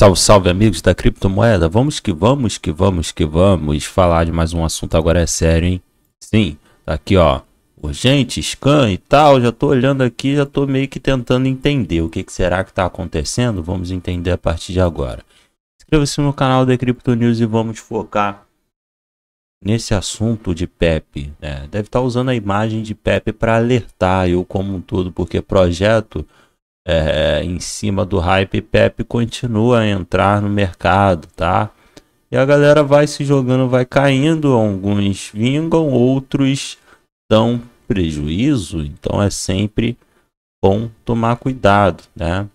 Salve, salve amigos da criptomoeda. Vamos que vamos, que vamos, que vamos falar de mais um assunto agora é sério, hein? Sim, tá aqui ó, urgente, scan e tal. Já tô olhando aqui, já tô meio que tentando entender o que, que será que tá acontecendo. Vamos entender a partir de agora. Inscreva-se no canal da Crypto News e vamos focar nesse assunto de PEP. Né? Deve estar tá usando a imagem de PEP para alertar eu como um todo, porque projeto é, em cima do hype pep continua a entrar no mercado, tá? E a galera vai se jogando, vai caindo, alguns vingam, outros dão prejuízo, então é sempre bom tomar cuidado, né?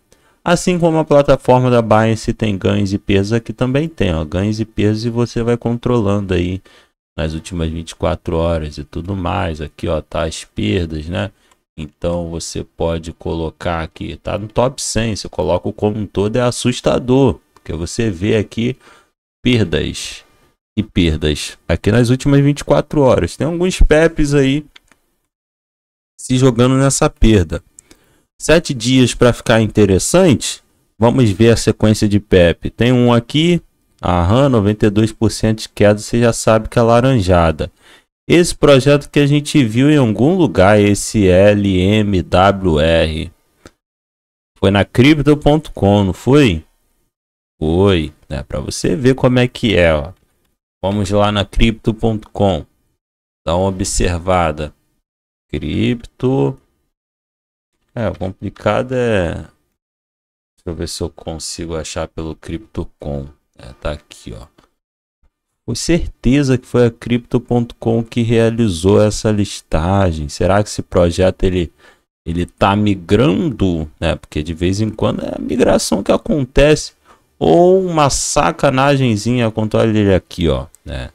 Assim como a plataforma da Binance tem ganhos e perdas, aqui também tem, ó, ganhos e perdas e você vai controlando aí nas últimas 24 horas e tudo mais. Aqui, ó, tá as perdas, né? Então você pode colocar aqui, tá no top 100, você coloca o como um todo, é assustador, porque você vê aqui perdas e perdas aqui nas últimas 24 horas. Tem alguns PEPs aí se jogando nessa perda. Sete dias para ficar interessante, vamos ver a sequência de PEP. Tem um aqui, a RAM 92% de queda, você já sabe que é laranjada. Esse projeto que a gente viu em algum lugar, esse LMWR. Foi na crypto.com, não foi? Foi, né? Para você ver como é que é, ó. Vamos lá na crypto.com. Dá uma observada. Cripto. É, o complicado é Deixa eu ver se eu consigo achar pelo crypto.com. É, tá aqui, ó com certeza que foi a Crypto.com que realizou essa listagem. Será que esse projeto ele ele tá migrando, né? Porque de vez em quando é a migração que acontece ou uma sacanagemzinha contra tá ele aqui, ó, né?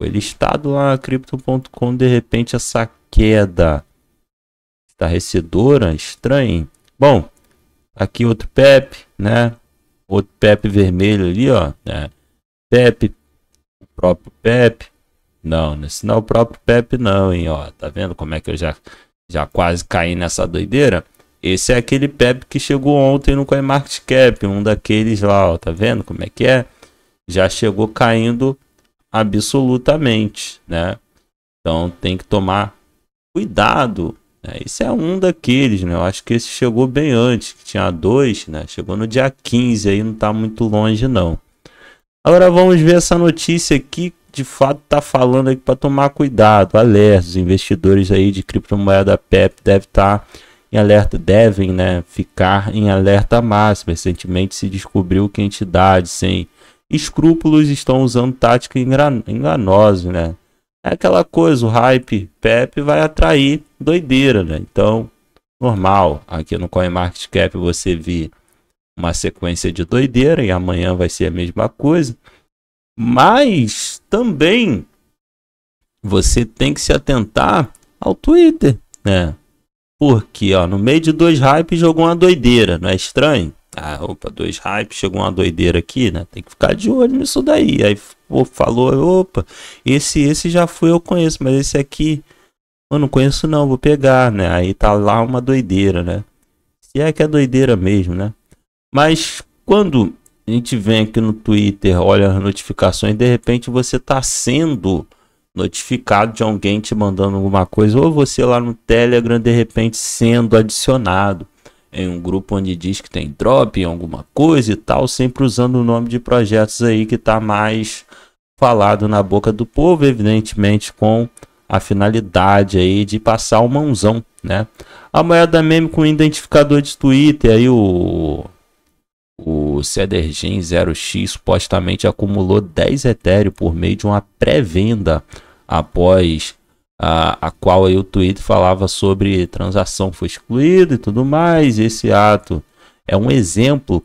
Foi listado lá na crypto.com, de repente essa queda estarrecedora, estranho. Bom, aqui outro PEP, né? Outro PEP vermelho ali, ó, né? próprio Pepe. Não, não é o próprio Pepe não, hein, ó. Tá vendo como é que eu já, já quase caí nessa doideira? Esse é aquele Pepe que chegou ontem no CoinMarketCap, um daqueles lá, ó. Tá vendo como é que é? Já chegou caindo absolutamente, né? Então tem que tomar cuidado. Né? Esse é um daqueles, né? Eu acho que esse chegou bem antes, que tinha dois, né? Chegou no dia 15 aí, não tá muito longe não. Agora vamos ver essa notícia aqui. De fato, tá falando aqui para tomar cuidado. Alerta, os investidores aí de criptomoeda PEP devem estar tá em alerta, devem né, ficar em alerta máximo. Recentemente se descobriu que entidades sem escrúpulos estão usando tática enganosa, né? É aquela coisa, o hype PEP vai atrair doideira, né? Então, normal. Aqui no CoinMarketCap você vê uma sequência de doideira e amanhã vai ser a mesma coisa. Mas também você tem que se atentar ao Twitter, né? Porque ó, no meio de dois hypes jogou uma doideira, não é estranho? Ah, opa, dois hypes, chegou uma doideira aqui, né? Tem que ficar de olho nisso daí. Aí falou, opa, esse esse já fui, eu conheço, mas esse aqui eu não conheço não, vou pegar, né? Aí tá lá uma doideira, né? Se é que é doideira mesmo, né? Mas quando a gente vem aqui no Twitter, olha as notificações, de repente você está sendo notificado de alguém te mandando alguma coisa, ou você lá no Telegram, de repente sendo adicionado em um grupo onde diz que tem drop em alguma coisa e tal, sempre usando o nome de projetos aí que está mais falado na boca do povo, evidentemente com a finalidade aí de passar o mãozão, né? A moeda meme com identificador de Twitter aí o o Cedergen 0x supostamente acumulou 10 Ethereum por meio de uma pré-venda após a, a qual aí o Twitter falava sobre transação foi excluída e tudo mais. Esse ato é um exemplo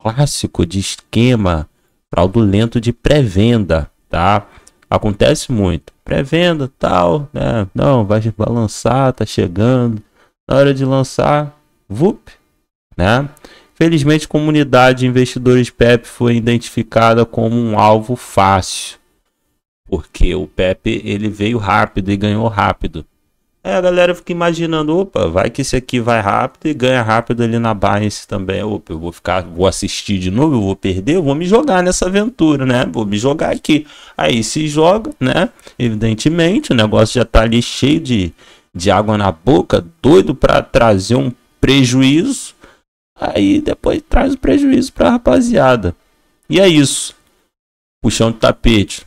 clássico de esquema fraudulento de pré-venda, tá? Acontece muito. Pré-venda, tal, né? Não, vai, vai lançar, tá chegando. Na hora de lançar, VUP, né? Felizmente, comunidade de investidores PEP foi identificada como um alvo fácil, porque o PEP ele veio rápido e ganhou rápido. É, a galera fica imaginando, opa, vai que esse aqui vai rápido e ganha rápido ali na Binance também. Opa, eu vou ficar, vou assistir de novo, eu vou perder, eu vou me jogar nessa aventura, né? Vou me jogar aqui. Aí se joga, né? Evidentemente, o negócio já tá ali cheio de, de água na boca, doido para trazer um prejuízo. Aí depois traz o prejuízo para a rapaziada. E é isso. Puxão de tapete.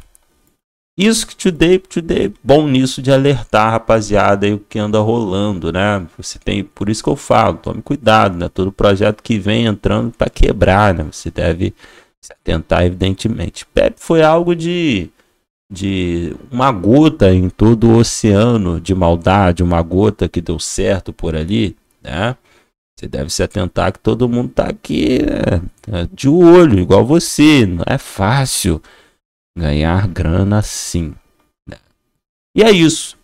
Isso que te dei, te dei. bom nisso de alertar, a rapaziada, aí o que anda rolando, né? Você tem, por isso que eu falo, tome cuidado, né? Todo projeto que vem entrando para quebrar, né? Você deve se atentar, evidentemente. Pepe foi algo de, de uma gota em todo o oceano de maldade, uma gota que deu certo por ali, né? Você deve se atentar que todo mundo tá aqui né? de olho, igual você. Não é fácil ganhar grana assim. Né? E é isso.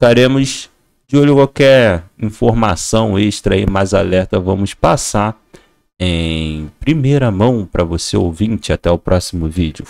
Ficaremos de olho qualquer informação extra e mais alerta, vamos passar em primeira mão para você ouvinte. Até o próximo vídeo.